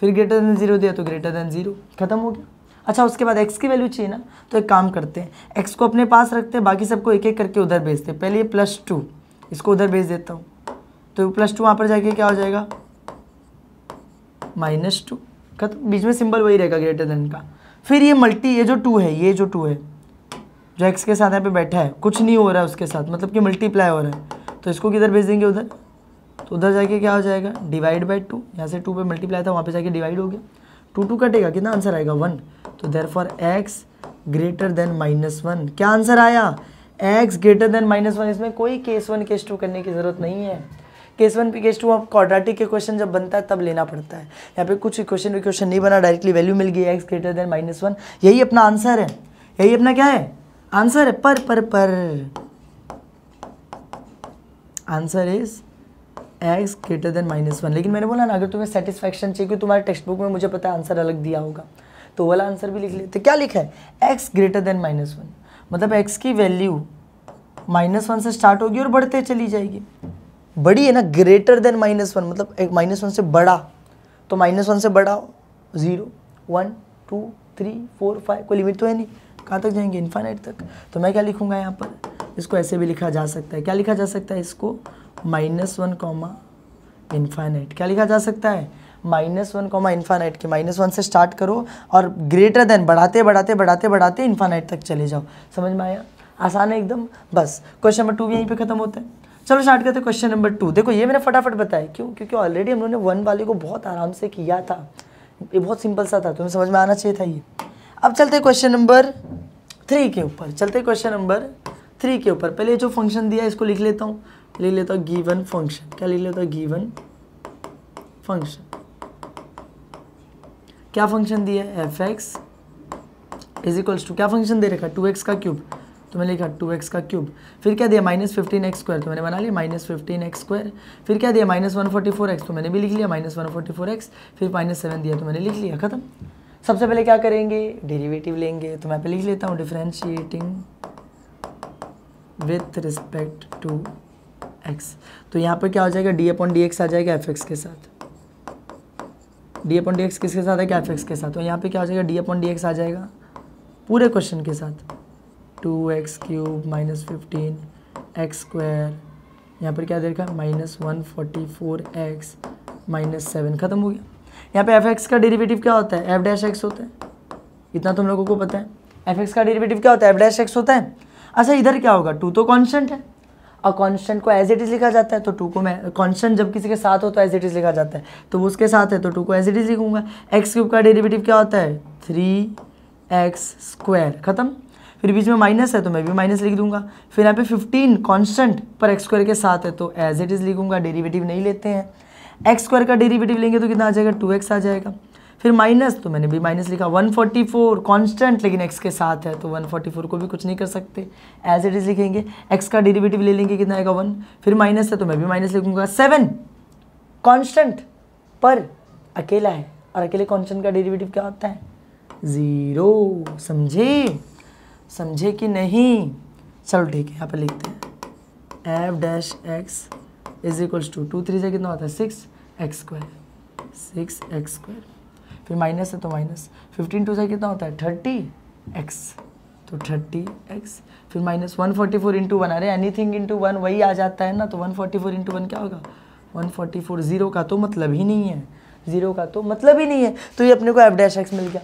फिर ग्रेटर देन ज़ीरो दिया तो ग्रेटर देन ज़ीरो खत्म हो गया अच्छा उसके बाद एक्स की वैल्यू चाहिए ना तो एक काम करते हैं एक्स को अपने पास रखते हैं बाकी सबको एक एक करके उधर भेजते हैं पहले ये प्लस टू इसको उधर भेज देता हूँ तो प्लस टू वहाँ पर जाके क्या हो जाएगा माइनस टू का तो बीच में सिंबल वही रहेगा ग्रेटर देन का फिर ये मल्टी ये जो टू है ये जो टू है जो एक्स के साथ यहाँ पे बैठा है कुछ नहीं हो रहा है उसके साथ मतलब कि मल्टीप्लाई हो रहा है तो इसको किधर भेज देंगे उधर तो उधर जाके क्या हो जाएगा डिवाइड बाई टू यहाँ से टू पे मल्टीप्लाई था वहाँ पे जाके डिवाइड हो गया टू टू कटेगा कितना आंसर आएगा वन तो therefore x greater than minus one क्या आंसर आया x greater than minus one इसमें कोई केस वन केस टू करने की ज़रूरत नहीं है केस वन पे केस टू आप क्वाड्रेटिक क्वेश्चन जब बनता है तब लेना पड़ता है यहाँ पे कुछ इक्वेशन क्वेश्चन नहीं बना डायरेक्टली वैल्यू मिल गई x greater than minus one यही अपना आंसर है यही अपना क्या है आंसर है पर पर पर answer is x greater than minus one लेकिन मैंने बोला ना अगर तुम्हें सेटिस्फैक्शन चाहिए क्योंकि तुम्हारे टेक्स्ट बुक में मुझे पता है आंसर अलग दिया होगा तो वाला आंसर भी लिख लेते क्या लिखा है x greater than minus one मतलब एक्स की वैल्यू माइनस वन से स्टार्ट होगी और बढ़ते चली जाएगी बड़ी है ना ग्रेटर देन माइनस वन मतलब एक माइनस वन से बड़ा तो माइनस वन से बड़ा zero one two three four five कोई लिमिट तो है नहीं कहाँ तक जाएंगे इन्फाइनाइट तक तो मैं क्या लिखूँगा यहाँ पर इसको ऐसे भी लिखा जा सकता है क्या लिखा जा सकता है इसको माइनस वन कॉमा इन्फाइनाइट क्या लिखा जा सकता है माइनस वन कॉमा इन्फानाइट के माइनस वन से स्टार्ट करो और ग्रेटर देन बढ़ाते बढ़ाते बढ़ाते बढ़ाते इन्फानाइट तक चले जाओ समझ में आया आसान है एकदम बस क्वेश्चन नंबर टू भी यहीं पे खत्म होता है चलो स्टार्ट करते क्वेश्चन नंबर टू देखो ये मैंने फटाफट बताया क्यों क्योंकि ऑलरेडी हम लोगों ने वन वाले को बहुत आराम से किया था ये बहुत सिंपल सा था तुम्हें समझ में आना चाहिए था ये अब चलते क्वेश्चन नंबर थ्री के ऊपर चलते क्वेश्चन नंबर थ्री के ऊपर पहले जो फंक्शन दिया इसको लिख लेता हूँ लिख लेता हूँ गीवन फंक्शन क्या लिख लेता हूँ गीवन फंक्शन क्या फंक्शन दिया है f x is equals to क्या फंक्शन दे रखा है टू एक्स का क्यूब तो मैंने लिखा टू एक्स का क्यूब फिर क्या दिया माइनस फिफ्टीन एक्स स्क्वायर तो मैंने बना लिया माइनस फिफ्टीन एक्स स्क्वायर फिर क्या दिया minus one forty four x तो मैंने भी लिख लिया minus one forty four x फिर माइनस सेवन दिया तो मैंने लिख लिया खत्म सबसे पहले क्या करेंगे डेरीवेटिव लेंगे तो मैं पे लिख लेता हूँ differentiating with respect to x तो यहाँ पर क्या हो जाएगा डी अपॉन डी एक्स आ जाएगा एफ एक्स के साथ डी अपॉन डी एक्स किसके साथ है क्या एफ एक्स के साथ तो यहाँ पर क्या हो जाएगा डी अपॉन डी एक्स आ जाएगा पूरे क्वेश्चन के साथ two x cube minus fifteen x square यहाँ पर क्या दे रखा है minus one forty four x minus seven खत्म हो गया यहाँ पे एफ एक्स का डेरिवेटिव क्या होता है एफ डैश एक्स होता है इतना तुम तो लोगों को पता है एफ एक्स का डेरिवेटिव क्या होता है एफ डैश एक्स होता है अच्छा इधर क्या होगा टू तो कॉन्स्टेंट है और कॉन्स्टेंट को एज इट इज लिखा जाता है तो टू को मैं कॉन्स्टेंट जब किसी के साथ हो तो एज इट इज लिखा जाता है तो वो उसके साथ है तो टू को एज इट इज लिखूंगा एक्स क्यूब का डेरिवेटिव क्या होता है थ्री एक्स स्क्वायर खत्म फिर बीच में माइनस है तो मैं भी माइनस लिख दूंगा फिर यहाँ पे 15 कांस्टेंट पर एक्स स्क्वायर के साथ है तो एज इट इज़ लिखूंगा डेरिवेटिव नहीं लेते हैं एक्स स्क्वायर का डेरिवेटिव लेंगे तो कितना आ जाएगा टू आ जाएगा फिर माइनस तो मैंने भी माइनस लिखा वन कांस्टेंट लेकिन एक्स के साथ है तो वन को भी कुछ नहीं कर सकते एज इट इज़ लिखेंगे एक्स का डेरीवेटिव ले लेंगे कितना आएगा वन फिर माइनस है तो मैं भी माइनस लिखूंगा सेवन कॉन्स्टेंट पर अकेला है और अकेले कॉन्स्टेंट का डेरिवेटिव क्या होता है ज़ीरो समझे समझे कि नहीं चलो ठीक है यहाँ पर लिखते हैं f dash x is equals to two three से कितना होता है six x square six x square फिर माइनस है तो माइनस फिफ्टीन टू से कितना होता है थर्टी एक्स तो थर्टी एक्स फिर minus one forty four into one अरे एनी थिंग इंटू वन वही आ जाता है ना तो one forty four into one क्या होगा वन फोर्टी फोर जीरो का तो मतलब ही नहीं है जीरो का तो मतलब ही नहीं है तो ये अपने को एफ डैश एक्स मिल गया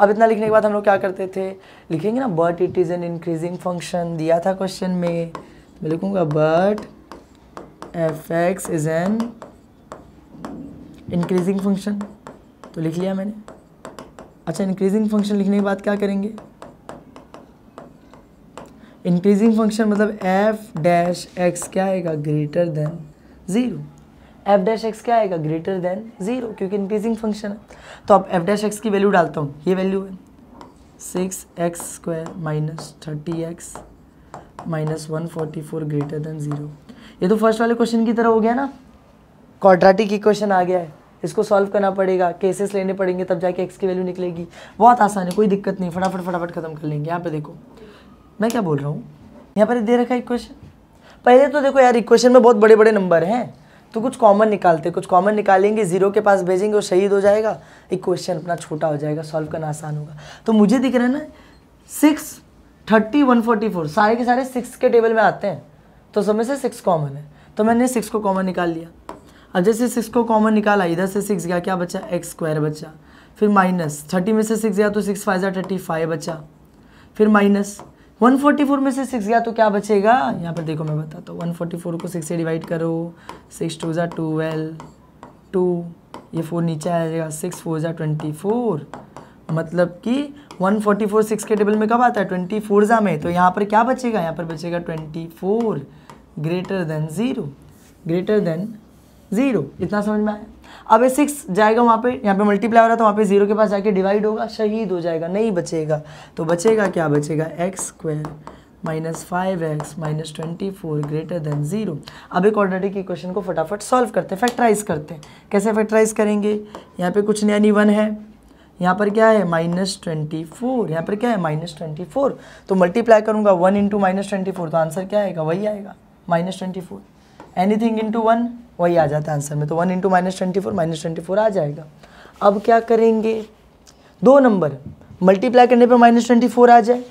अब इतना लिखने के बाद हम लोग क्या करते थे लिखेंगे ना but it is an increasing function दिया था क्वेश्चन में मैं लिखूँगा but f x is an increasing function तो लिख लिया मैंने अच्छा इंक्रीजिंग फंक्शन लिखने के बाद क्या करेंगे इंक्रीजिंग फंक्शन मतलब एफ डैश एक्स क्या आएगा greater than zero f dash x क्या आएगा ग्रेटर देन जीरो क्योंकि इंक्रीजिंग फंक्शन है तो अब एफ डैश एक्स की वैल्यू डालता हूँ ये वैल्यू है six x square minus thirty x minus one forty four greater than zero ये तो फर्स्ट वाले क्वेश्चन की तरह हो गया ना क्वाड्रेटिक इक्वेशन आ गया है इसको सॉल्व करना पड़ेगा केसेस लेने पड़ेंगे तब जाके एक्स की वैल्यू निकलेगी बहुत आसान है कोई दिक्कत नहीं फटाफट फटाफट खत्म कर लेंगे यहाँ पे देखो मैं क्या बोल रहा हूँ यहाँ पर दे रखा इक्वेशन पहले तो देखो यार इक्वेशन में बहुत बड़े बड़े नंबर हैं तो कुछ कॉमन निकालते कुछ कॉमन निकालेंगे जीरो के पास भेजेंगे वो शहीद हो जाएगा एक क्वेश्चन अपना छोटा हो जाएगा सॉल्व करना आसान होगा तो मुझे दिख रहा है ना six thirty one forty four सारे के सारे सिक्स के टेबल में आते हैं तो सब में से सिक्स कॉमन है तो मैंने सिक्स को कॉमन निकाल लिया अब जैसे सिक्स को कॉमन निकाला इधर से सिक्स गया क्या बचा एक्स स्क्वायर बचा फिर माइनस थर्टी में से सिक्स गया तो सिक्स फाइव ज़ा थर्टी फाइव बचा फिर माइनस 144 में से सिक्स गया तो क्या बचेगा यहाँ पर देखो मैं बताता हूँ 144 को सिक्स से डिवाइड करो सिक्स टू ज़ा टूवेल्व टू ये फोर नीचे आ जाएगा सिक्स फोर ज़ा ट्वेंटी फोर मतलब कि 144 सिक्स के टेबल में कब आता है ट्वेंटी फोर ज़ा में तो यहाँ पर क्या बचेगा यहाँ पर बचेगा twenty four greater than zero greater than zero इतना समझ में आया अब ये सिक्स जाएगा वहाँ पे यहाँ पे मल्टीप्लाई हो रहा था तो वहाँ पे जीरो के पास जाके डिवाइड होगा शहीद हो जाएगा नहीं बचेगा तो बचेगा क्या बचेगा x square minus five x minus twenty four greater than zero अब एक ऑर्डनेटिक क्वेश्चन को फटाफट सॉल्व करते हैं फैक्ट्राइज करते हैं कैसे फैक्ट्राइज करेंगे यहाँ पे कुछ नहीं वन है यहाँ पर क्या है माइनस ट्वेंटी फोर यहाँ पर क्या है माइनस ट्वेंटी फोर तो मल्टीप्लाई करूँगा one into minus twenty four तो आंसर क्या आएगा वही आएगा minus twenty four anything into one वही आ जाता है आंसर में तो one into minus twenty four minus twenty four आ जाएगा अब क्या करेंगे दो नंबर मल्टीप्लाई करने पर माइनस ट्वेंटी फोर आ जाए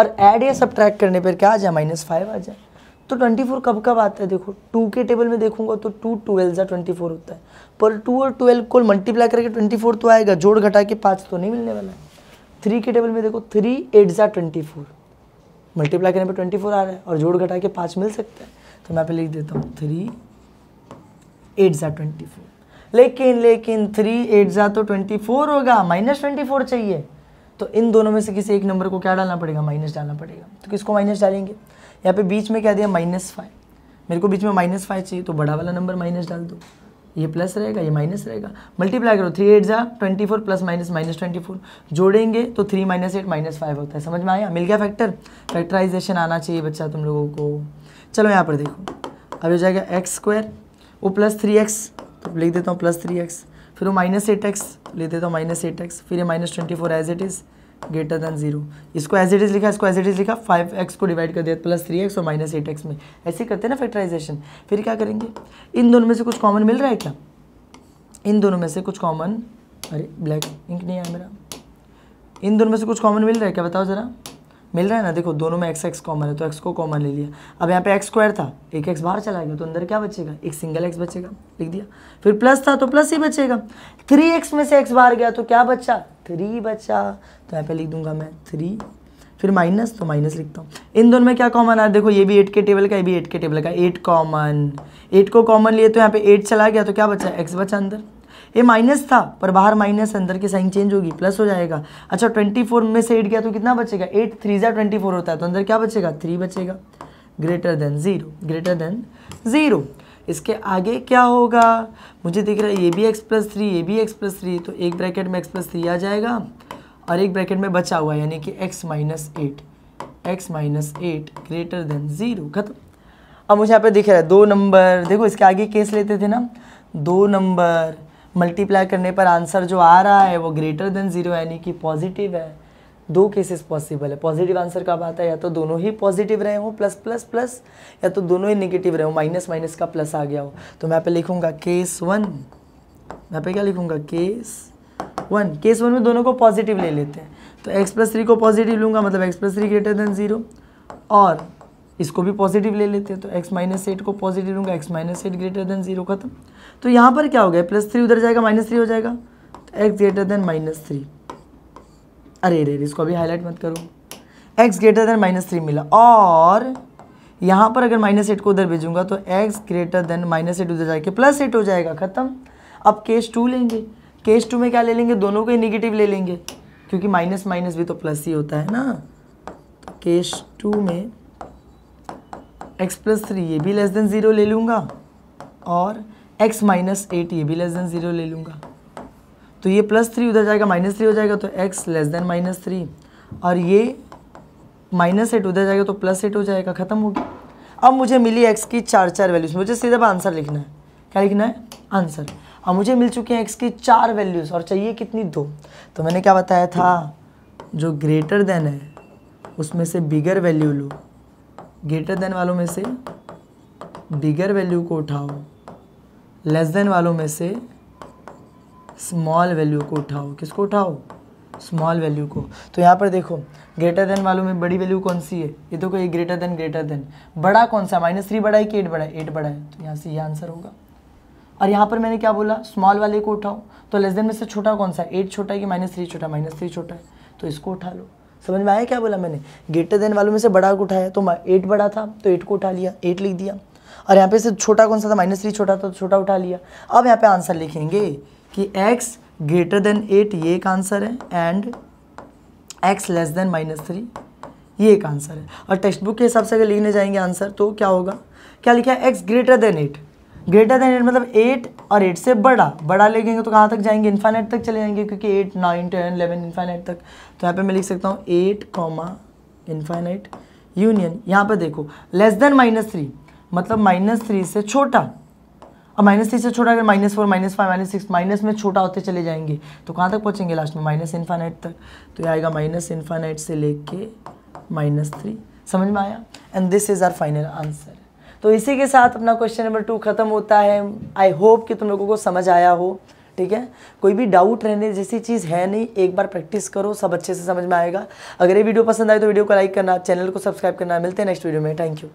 और ऐड या सब्ट्रैक्ट करने पर क्या आ जाए माइनस फाइव आ जाए तो ट्वेंटी फोर कब कब आता है देखो टू के टेबल में देखूंगा तो टू ट्वेल्व या ट्वेंटी फोर होता है पर टू और ट्वेल्व को मल्टीप्लाई करके ट्वेंटी फोर तो आएगा जोड़ घटा के पाँच तो नहीं मिलने वाला है थ्री के टेबल में देखो थ्री एट ज़ा ट्वेंटी फोर मल्टीप्लाई करने पर ट्वेंटी फोर आ रहा है और जोड़ घटा के पाँच मिल सकता है तो मैं पे लिख देता हूँ थ्री एट ज़ा ट्वेंटी फोर लेकिन लेकिन थ्री एट ज़ा तो ट्वेंटी फोर होगा माइनस ट्वेंटी फोर चाहिए तो इन दोनों में से किसी एक नंबर को क्या डालना पड़ेगा माइनस डालना पड़ेगा तो किसको माइनस डालेंगे यहाँ पे बीच में क्या दिया माइनस फाइव मेरे को बीच में माइनस फाइव चाहिए तो बड़ा वाला नंबर माइनस डाल दो ये प्लस रहेगा ये माइनस रहेगा मल्टीप्लाई करो थ्री एट जा twenty four plus minus minus twenty four जोड़ेंगे तो three minus eight minus five होता है समझ में आया मिल गया फैक्टर फैक्टराइजेशन आना चाहिए बच्चा तुम लोगों को चलो यहाँ पर देखो अब हो जाएगा एक्स स्क्वायर वो प्लस थ्री एक्स तो लिख देता हूँ प्लस थ्री एक्स फिर वो माइनस एट एक्स ले देता हूँ माइनस एट एक्स फिर ये minus twenty four as it is greater than zero इसको एज इट इज लिखा इसको एज इट इज लिखा फाइव एक्स को डिवाइड कर दिया प्लस थ्री एक्स और माइनस एट एक्स में ऐसे करते हैं ना फैक्टराइजेशन फिर क्या करेंगे इन दोनों में से कुछ कॉमन मिल रहा है क्या इन दोनों में से कुछ कॉमन अरे ब्लैक इंक नहीं आया मेरा इन दोनों में से कुछ कॉमन मिल रहा है क्या बताओ ज़रा मिल रहा है ना देखो दोनों में एक्स एक्स कॉमन है तो एक्स को कॉमन ले लिया अब यहाँ पे एक्स स्क्वायर था एक एक्स बाहर चला गया तो अंदर क्या बचेगा एक सिंगल एक्स बचेगा लिख दिया फिर प्लस था तो प्लस ही बचेगा थ्री एक्स में से एक्स बाहर गया तो क्या बचा थ्री बचा तो यहाँ पे लिख दूंगा मैं थ्री फिर माइनस तो माइनस लिखता हूँ इन दोनों में क्या कॉमन आया देखो ये भी एट के टेबल का ये भी एट के टेबल का एट कॉमन एट को कॉमन लिए तो यहाँ पे एट चला गया तो क्या बचा एक्स बचा अंदर ये माइनस था पर बाहर माइनस अंदर की साइन चेंज होगी प्लस हो जाएगा अच्छा ट्वेंटी फोर में से एट गया तो कितना बचेगा एट थ्री जै ट्वेंटी फोर होता है तो अंदर क्या बचेगा थ्री बचेगा greater than zero greater than zero इसके आगे क्या होगा मुझे दिख रहा है ये भी एक्स प्लस थ्री ये भी एक्स प्लस थ्री तो एक ब्रैकेट में एक्स प्लस थ्री आ जाएगा और एक ब्रैकेट में बचा हुआ यानी कि x minus eight x minus eight greater than zero खत्म अब मुझे यहाँ पे दिख रहा है दो नंबर देखो इसके आगे केस लेते थे ना दो नंबर मल्टीप्लाई करने पर आंसर जो आ रहा है वो ग्रेटर देन ज़ीरो यानी कि पॉजिटिव है दो केसेस पॉसिबल है पॉजिटिव आंसर कब आता है या तो दोनों ही पॉजिटिव रहे हो प्लस प्लस प्लस या तो दोनों ही नेगेटिव रहे हो माइनस माइनस का प्लस आ गया हो तो मैं पे लिखूंगा केस वन मैं पे क्या लिखूंगा केस वन केस वन में दोनों को पॉजिटिव ले लेते हैं तो एक्स प्लस थ्री को पॉजिटिव लूंगा मतलब x plus three greater than zero और इसको भी पॉजिटिव ले लेते हैं तो एक्स माइनस एट को पॉजिटिव लूँगा x minus eight greater than zero खत्म तो यहाँ पर क्या हो गया प्लस थ्री उधर जाएगा माइनस थ्री हो जाएगा x greater than minus three अरे अरे इसको अभी हाईलाइट मत करो x greater than minus three मिला और यहाँ पर अगर माइनस एट को उधर भेजूंगा तो x greater than minus eight उधर जाके प्लस एट हो जाएगा ख़त्म अब केस टू लेंगे केस टू में क्या ले लेंगे दोनों को ही निगेटिव ले लेंगे क्योंकि माइनस माइनस भी तो प्लस ही होता है ना तो केस टू में एक्स प्लस थ्री ये भी लेस देन ज़ीरो ले लूँगा और एक्स माइनस एट ये भी लेस देन ज़ीरो ले लूँगा तो ये प्लस थ्री उधर जाएगा माइनस थ्री हो जाएगा तो x less than minus three और ये माइनस एट उधर जाएगा तो प्लस एट हो जाएगा ख़त्म हो गया अब मुझे मिली एक्स की चार चार वैल्यूज़ मुझे पर आंसर लिखना है क्या लिखना है आंसर अब मुझे मिल चुके हैं एक्स की चार वैल्यूज़ और चाहिए कितनी दो तो मैंने क्या बताया था जो ग्रेटर देन है उसमें से बिगर वैल्यू लो ग्रेटर देन वालों में से बिगर वैल्यू को उठाओ लेस देन वालों में से स्मॉल वैल्यू को उठाओ किसको उठाओ स्मॉल वैल्यू को तो यहाँ पर देखो ग्रेटर देन वालों में बड़ी वैल्यू कौन सी है ये तो कोई ग्रेटर देन ग्रेटर देन बड़ा कौन सा माइनस थ्री बड़ा है कि एट बड़ा है एट बड़ा है तो यहाँ से ये आंसर होगा और यहाँ पर मैंने क्या बोला स्मॉल वाले को उठाओ तो लेस देन में से छोटा कौन सा है एट छोटा है कि माइनस थ्री छोटा माइनस थ्री छोटा है तो इसको उठा लो समझ में आया क्या बोला मैंने ग्रेटर देन वालों में से बड़ा को उठाया तो एट बड़ा था तो एट को उठा लिया एट लिख दिया और यहाँ पे से छोटा कौन सा था माइनस थ्री छोटा था तो छोटा उठा लिया अब यहाँ पे आंसर लिखेंगे कि x ग्रेटर देन एट ये एक आंसर है and x less than minus three ये एक आंसर है और टेक्स्ट बुक के हिसाब से अगर लिखने जाएंगे आंसर तो क्या होगा क्या लिखा है x greater than eight greater than eight मतलब एट और एट से बड़ा बड़ा लिखेंगे तो कहाँ तक जाएंगे इन्फाइनाइट तक चले जाएंगे क्योंकि eight nine ten eleven infinite तक तो यहाँ पे मैं लिख सकता हूँ एट कॉमा इन्फाइनाइट यूनियन यहाँ पे देखो लेस देन माइनस थ्री मतलब माइनस थ्री से छोटा और माइनस थ्री से छोटा अगर minus four minus five minus six minus में छोटा होते चले जाएंगे तो कहाँ तक पहुँचेंगे लास्ट में माइनस इन्फानाइट तक तो ये आएगा माइनस इन्फानाइट से लेके माइनस थ्री समझ में आया and this is our final answer तो इसी के साथ अपना क्वेश्चन नंबर टू खत्म होता है आई होप कि तुम लोगों को समझ आया हो ठीक है कोई भी डाउट रहने जैसी चीज़ है नहीं एक बार प्रैक्टिस करो सब अच्छे से समझ में आएगा अगर ये वीडियो पसंद आए तो वीडियो को लाइक करना चैनल को सब्सक्राइब करना मिलते हैं नेक्स्ट वीडियो में थैंक यू